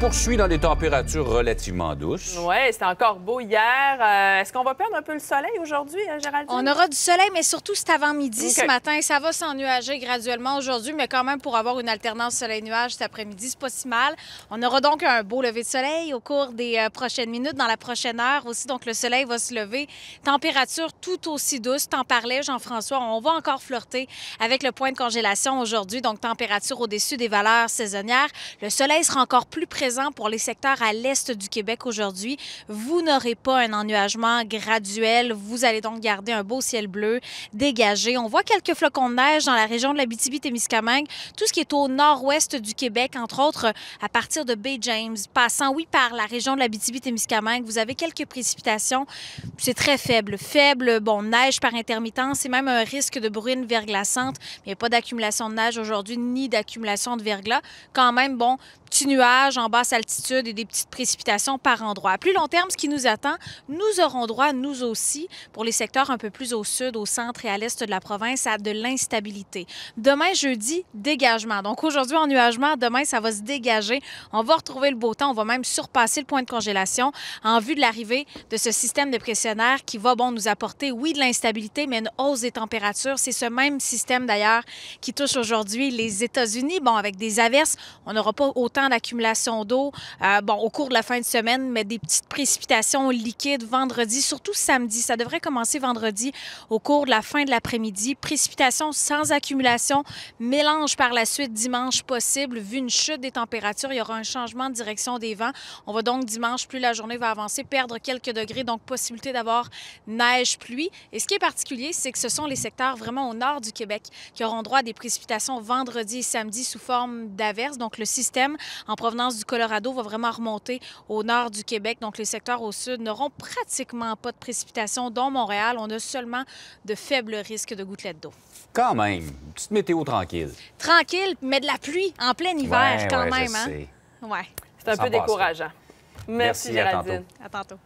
poursuit dans des températures relativement douces. Oui, c'était encore beau hier. Euh, est-ce qu'on va perdre un peu le soleil aujourd'hui, euh, Géraldine? On aura du soleil, mais surtout cet avant-midi ce matin. Ça va s'ennuager graduellement aujourd'hui, mais quand même pour avoir une alternance soleil-nuage cet après-midi, c'est pas si mal. On aura donc un beau lever de soleil au cours des euh, prochaines minutes, dans la prochaine heure aussi. Donc le soleil va se lever. Température tout aussi douce. T'en parlais, Jean-François. On va encore flirter avec le point de congélation aujourd'hui. Donc température au-dessus des valeurs saisonnières. Le soleil sera encore plus présent pour les secteurs à l'est du Québec aujourd'hui. Vous n'aurez pas un ennuagement graduel. Vous allez donc garder un beau ciel bleu dégagé. On voit quelques flocons de neige dans la région de la Bitibi-Témiscamingue. Tout ce qui est au nord-ouest du Québec, entre autres à partir de Bay James, passant, oui, par la région de la Bitibi-Témiscamingue, vous avez quelques précipitations. C'est très faible. Faible, bon, neige par intermittence et même un risque de bruine verglaçante. Mais il n'y a pas d'accumulation de neige aujourd'hui ni d'accumulation de verglas. Quand même, bon, petit nuage en bas altitude et des petites précipitations par endroit. À plus long terme, ce qui nous attend, nous aurons droit, nous aussi, pour les secteurs un peu plus au sud, au centre et à l'est de la province, à de l'instabilité. Demain, jeudi, dégagement. Donc aujourd'hui, en nuagement, Demain, ça va se dégager. On va retrouver le beau temps. On va même surpasser le point de congélation en vue de l'arrivée de ce système de pressionnaire qui va, bon, nous apporter, oui, de l'instabilité, mais une hausse des températures. C'est ce même système, d'ailleurs, qui touche aujourd'hui les États-Unis. Bon, avec des averses, on n'aura pas autant d'accumulation d'eau. bon, au cours de la fin de semaine, mais des petites précipitations liquides vendredi, surtout samedi. Ça devrait commencer vendredi au cours de la fin de l'après-midi. Précipitations sans accumulation, mélange par la suite dimanche possible. Vu une chute des températures, il y aura un changement de direction des vents. On va donc dimanche, plus la journée va avancer, perdre quelques degrés, donc possibilité d'avoir neige, pluie. Et ce qui est particulier, c'est que ce sont les secteurs vraiment au nord du Québec qui auront droit à des précipitations vendredi et samedi sous forme d'averses. Donc le système en provenance du Colorado va vraiment remonter au nord du Québec. Donc, les secteurs au sud n'auront pratiquement pas de précipitations, dont Montréal. On a seulement de faibles risques de gouttelettes d'eau. Quand même, une petite météo tranquille. Tranquille, mais de la pluie en plein hiver quand même. Hein? Ouais. C'est un peu décourageant. Merci, Géraldine. à À tantôt.